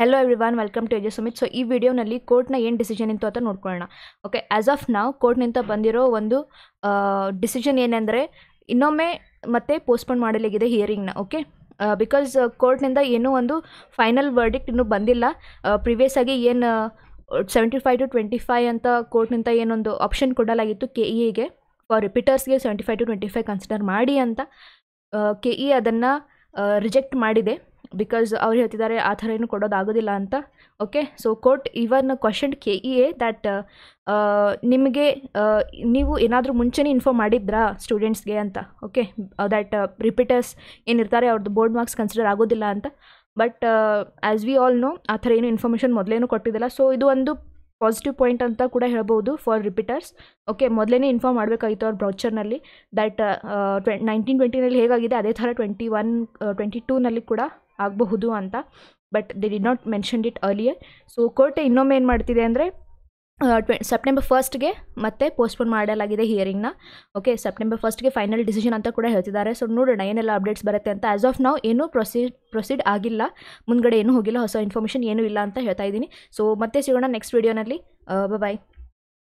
hello every one welcome to A J Sumit so ಈ ವಿಡಿಯೋನಲ್ಲಿ ಕೋರ್ಟ್ನ ಏನು ಡಿಸಿಷನ್ ಇತ್ತು ಅಂತ ನೋಡ್ಕೊಳ್ಳೋಣ ಓಕೆ ಆ್ಯಸ್ ಆಫ್ ನಾವು ಕೋರ್ಟ್ನಿಂದ ಬಂದಿರೋ ಒಂದು ಡಿಸಿಷನ್ ಏನೆಂದರೆ ಇನ್ನೊಮ್ಮೆ ಮತ್ತೆ ಪೋಸ್ಟ್ಪೋನ್ ಮಾಡಲಾಗಿದೆ ಹಿಯರಿಂಗ್ನ ಓಕೆ ಬಿಕಾಸ್ ಕೋರ್ಟ್ನಿಂದ ಏನೂ ಒಂದು ಫೈನಲ್ ವರ್ಡಿಕ್ಟ್ ಇನ್ನೂ ಬಂದಿಲ್ಲ ಪ್ರಿವಿಯಸ್ ಆಗಿ ಏನು seventy five to twenty five ಅಂತ ಕೋರ್ಟ್ನಿಂದ ಏನೊಂದು ಆಪ್ಷನ್ ಕೊಡಲಾಗಿತ್ತು ಕೆ ಇಗೆ ಫಾರ್ ರಿಪೀಟರ್ಸ್ಗೆ seventy five to twenty five consider ಮಾಡಿ ಅಂತ ಕೆ ಇ ಅದನ್ನು ರಿಜೆಕ್ಟ್ ಮಾಡಿದೆ ಬಿಕಾಸ್ ಅವ್ರು ಹೇಳ್ತಿದ್ದಾರೆ ಆ ಥರ ಏನು ಕೊಡೋದಾಗೋದಿಲ್ಲ ಅಂತ okay so court even question K E A that ನಿಮಗೆ uh, ನೀವು ಏನಾದರೂ ಮುಂಚೆನೇ ಇನ್ಫಾರ್ಮ್ ಮಾಡಿದ್ರಾ ಸ್ಟೂಡೆಂಟ್ಸ್ಗೆ ಅಂತ ಓಕೆ ದ್ಯಾಟ್ ರಿಪೀಟರ್ಸ್ ಏನಿರ್ತಾರೆ ಅವ್ರದ್ದು ಬೋರ್ಡ್ ಮಾರ್ಕ್ಸ್ ಕನ್ಸಿಡರ್ ಆಗೋದಿಲ್ಲ ಅಂತ but as we all know ಆ ಥರ ಏನು ಇನ್ಫಾರ್ಮೇಷನ್ ಮೊದಲೇನು ಕೊಟ್ಟಿದ್ದಿಲ್ಲ ಸೊ ಇದು ಒಂದು ಪಾಸಿಟಿವ್ ಪಾಯಿಂಟ್ ಅಂತ ಕೂಡ ಹೇಳ್ಬೋದು ಫಾರ್ ರಿಪೀಟರ್ಸ್ ಓಕೆ ಮೊದಲೇ ಇನ್ಫಾರ್ಮ್ ಮಾಡಬೇಕಾಗಿತ್ತು ಅವ್ರ ಬ್ರೌಚರ್ನಲ್ಲಿ ದಟ್ ಟ್ವೆ ನೈನ್ಟೀನ್ ಟ್ವೆಂಟಿನಲ್ಲಿ ಹೇಗಾಗಿದೆ ಅದೇ ಥರ ಟ್ವೆಂಟಿ ಒನ್ ಟ್ವೆಂಟಿ ಟೂನಲ್ಲಿ ಕೂಡ ಆಗಬಹುದು ಅಂತ but they did not mention it earlier so ಕೋರ್ಟೆ ಇನ್ನೊಮ್ಮೆ ಏನು ಮಾಡ್ತಿದೆ ಅಂದರೆ ಟ್ವೆ ಸೆಪ್ಟೆಂಬರ್ ಫಸ್ಟ್ಗೆ ಮತ್ತೆ ಪೋಸ್ಟ್ಪೋನ್ ಮಾಡಲಾಗಿದೆ ಹಿಯರಿಂಗ್ನ ಓಕೆ ಸೆಪ್ಟೆಂಬರ್ ಫಸ್ಟ್ಗೆ ಫೈನಲ್ ಡಿಸಿಷನ್ ಅಂತ ಕೂಡ ಹೇಳ್ತಿದ್ದಾರೆ ಸೊ ನೋಡೋಣ ಏನೆಲ್ಲ ಅಪ್ಡೇಟ್ಸ್ ಬರುತ್ತೆ ಅಂತ ಆ್ಯಸ್ ಆಫ್ ನಾವು ಏನೂ ಪ್ರೊಸೀಡ್ ಪ್ರೊಸೀಡ್ ಆಗಿಲ್ಲ ಮುಂದಗಡೆ ಏನೂ ಹೋಗಿಲ್ಲ ಹೊಸ ಇನ್ಫಾರ್ಮೇಷನ್ ಏನೂ ಇಲ್ಲ ಅಂತ ಹೇಳ್ತಾ ಇದ್ದೀನಿ ಸೊ ಮತ್ತೆ ಸಿಗೋಣ ನೆಕ್ಸ್ಟ್ ವೀಡಿಯೋನಲ್ಲಿ ಬಾಯ್